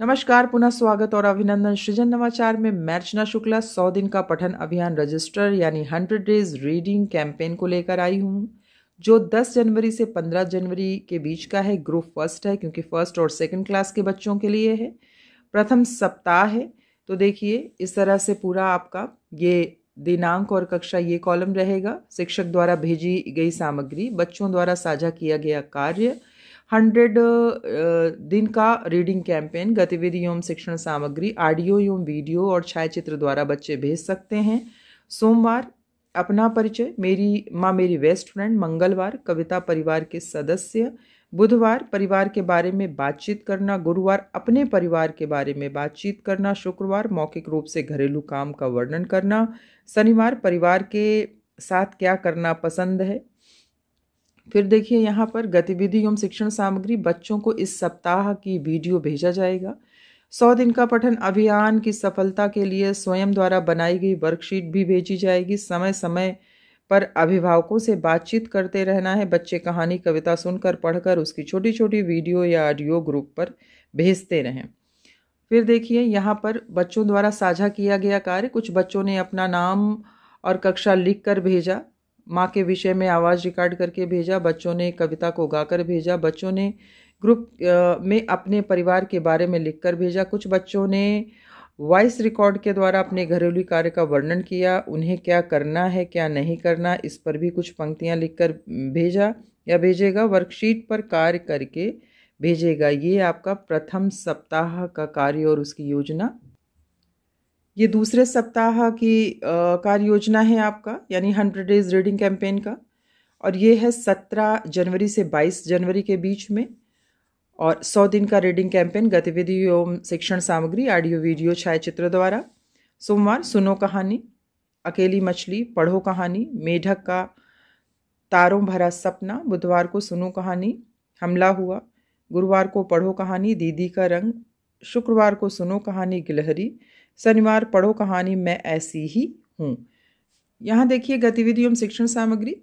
नमस्कार पुनः स्वागत और अभिनंदन सृजन नवाचार में मैं अर्चना शुक्ला सौ दिन का पठन अभियान रजिस्टर यानी हंड्रेड डेज रीडिंग कैंपेन को लेकर आई हूँ जो 10 जनवरी से 15 जनवरी के बीच का है ग्रुप फर्स्ट है क्योंकि फर्स्ट और सेकंड क्लास के बच्चों के लिए है प्रथम सप्ताह है तो देखिए इस तरह से पूरा आपका ये दिनांक और कक्षा ये कॉलम रहेगा शिक्षक द्वारा भेजी गई सामग्री बच्चों द्वारा साझा किया गया कार्य हंड्रेड दिन का रीडिंग कैंपेन गतिविधि एवं शिक्षण सामग्री ऑडियो एवं वीडियो और छायाचित्र द्वारा बच्चे भेज सकते हैं सोमवार अपना परिचय मेरी माँ मेरी बेस्ट फ्रेंड मंगलवार कविता परिवार के सदस्य बुधवार परिवार के बारे में बातचीत करना गुरुवार अपने परिवार के बारे में बातचीत करना शुक्रवार मौखिक रूप से घरेलू काम का वर्णन करना शनिवार परिवार के साथ क्या करना पसंद है फिर देखिए यहाँ पर गतिविधि एवं शिक्षण सामग्री बच्चों को इस सप्ताह की वीडियो भेजा जाएगा सौ दिन का पठन अभियान की सफलता के लिए स्वयं द्वारा बनाई गई वर्कशीट भी भेजी जाएगी समय समय पर अभिभावकों से बातचीत करते रहना है बच्चे कहानी कविता सुनकर पढ़कर उसकी छोटी छोटी वीडियो या ऑडियो ग्रुप पर भेजते रहें फिर देखिए यहाँ पर बच्चों द्वारा साझा किया गया कार्य कुछ बच्चों ने अपना नाम और कक्षा लिख कर भेजा माँ के विषय में आवाज़ रिकॉर्ड करके भेजा बच्चों ने कविता को गाकर भेजा बच्चों ने ग्रुप में अपने परिवार के बारे में लिखकर भेजा कुछ बच्चों ने वॉइस रिकॉर्ड के द्वारा अपने घरेलू कार्य का वर्णन किया उन्हें क्या करना है क्या नहीं करना इस पर भी कुछ पंक्तियाँ लिख भेजा या भेजेगा वर्कशीट पर कार्य करके भेजेगा ये आपका प्रथम सप्ताह का कार्य और उसकी योजना ये दूसरे सप्ताह की कार्य योजना है आपका यानी हंड्रेड डेज रीडिंग कैंपेन का और ये है सत्रह जनवरी से बाईस जनवरी के बीच में और सौ दिन का रीडिंग कैंपेन गतिविधि एवं शिक्षण सामग्री ऑडियो वीडियो छायाचित्र द्वारा सोमवार सुनो कहानी अकेली मछली पढ़ो कहानी मेढक का तारों भरा सपना बुधवार को सुनो कहानी हमला हुआ गुरुवार को पढ़ो कहानी दीदी का रंग शुक्रवार को सुनो कहानी गिलहरी शनिवार पढ़ो कहानी मैं ऐसी ही हूँ यहाँ देखिए गतिविधि एवं शिक्षण सामग्री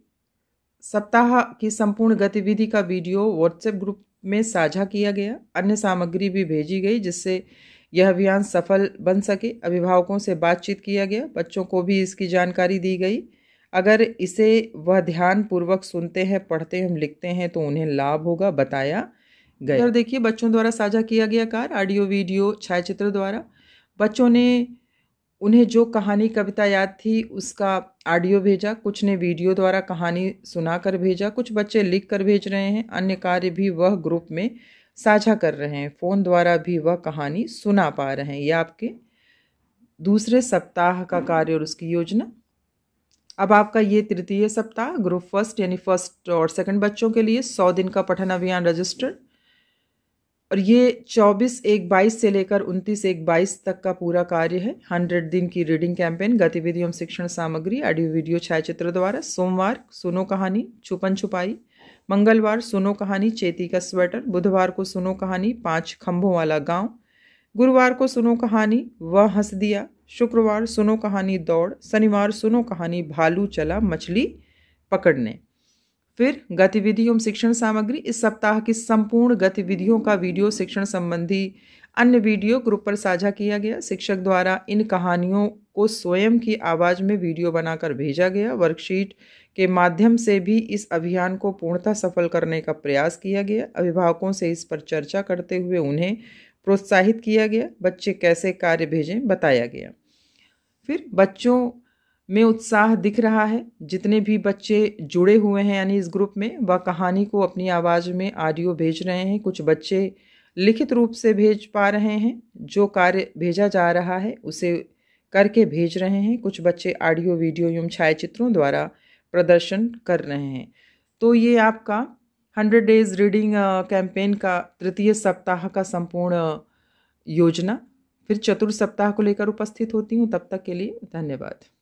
सप्ताह की संपूर्ण गतिविधि का वीडियो व्हाट्सएप ग्रुप में साझा किया गया अन्य सामग्री भी भेजी गई जिससे यह अभियान सफल बन सके अभिभावकों से बातचीत किया गया बच्चों को भी इसकी जानकारी दी गई अगर इसे वह ध्यानपूर्वक सुनते हैं पढ़ते हैं लिखते हैं तो उन्हें लाभ होगा बताया गया और देखिए बच्चों द्वारा साझा किया गया कार्य ऑडियो वीडियो छायाचित्र द्वारा बच्चों ने उन्हें जो कहानी कविता याद थी उसका ऑडियो भेजा कुछ ने वीडियो द्वारा कहानी सुना कर भेजा कुछ बच्चे लिख कर भेज रहे हैं अन्य कार्य भी वह ग्रुप में साझा कर रहे हैं फ़ोन द्वारा भी वह कहानी सुना पा रहे हैं यह आपके दूसरे सप्ताह का कार्य और उसकी योजना अब आपका ये तृतीय सप्ताह ग्रुप फर्स्ट यानी फर्स्ट और सेकंड बच्चों के लिए सौ दिन का पठन अभियान रजिस्टर्ड और ये 24 एक 22 से लेकर 29 एक 22 तक का पूरा कार्य है 100 दिन की रीडिंग कैंपेन गतिविधि एवं शिक्षण सामग्री ऑडियो वीडियो छायाचित्र द्वारा सोमवार सुनो कहानी छुपन छुपाई मंगलवार सुनो कहानी चेती का स्वेटर बुधवार को सुनो कहानी पाँच खम्भों वाला गाँव गुरुवार को सुनो कहानी वह हंस दिया शुक्रवार सुनो कहानी दौड़ शनिवार सुनो कहानी भालू चला मछली पकड़ने फिर गतिविधि एवं शिक्षण सामग्री इस सप्ताह की संपूर्ण गतिविधियों का वीडियो शिक्षण संबंधी अन्य वीडियो ग्रुप पर साझा किया गया शिक्षक द्वारा इन कहानियों को स्वयं की आवाज़ में वीडियो बनाकर भेजा गया वर्कशीट के माध्यम से भी इस अभियान को पूर्णतः सफल करने का प्रयास किया गया अभिभावकों से इस पर चर्चा करते हुए उन्हें प्रोत्साहित किया गया बच्चे कैसे कार्य भेजें बताया गया फिर बच्चों में उत्साह दिख रहा है जितने भी बच्चे जुड़े हुए हैं यानी इस ग्रुप में वह कहानी को अपनी आवाज़ में ऑडियो भेज रहे हैं कुछ बच्चे लिखित रूप से भेज पा रहे हैं जो कार्य भेजा जा रहा है उसे करके भेज रहे हैं कुछ बच्चे ऑडियो वीडियो एवं छायाचित्रों द्वारा प्रदर्शन कर रहे हैं तो ये आपका हंड्रेड डेज रीडिंग कैंपेन का तृतीय सप्ताह का संपूर्ण योजना फिर चतुर्थ सप्ताह को लेकर उपस्थित होती हूँ तब तक के लिए धन्यवाद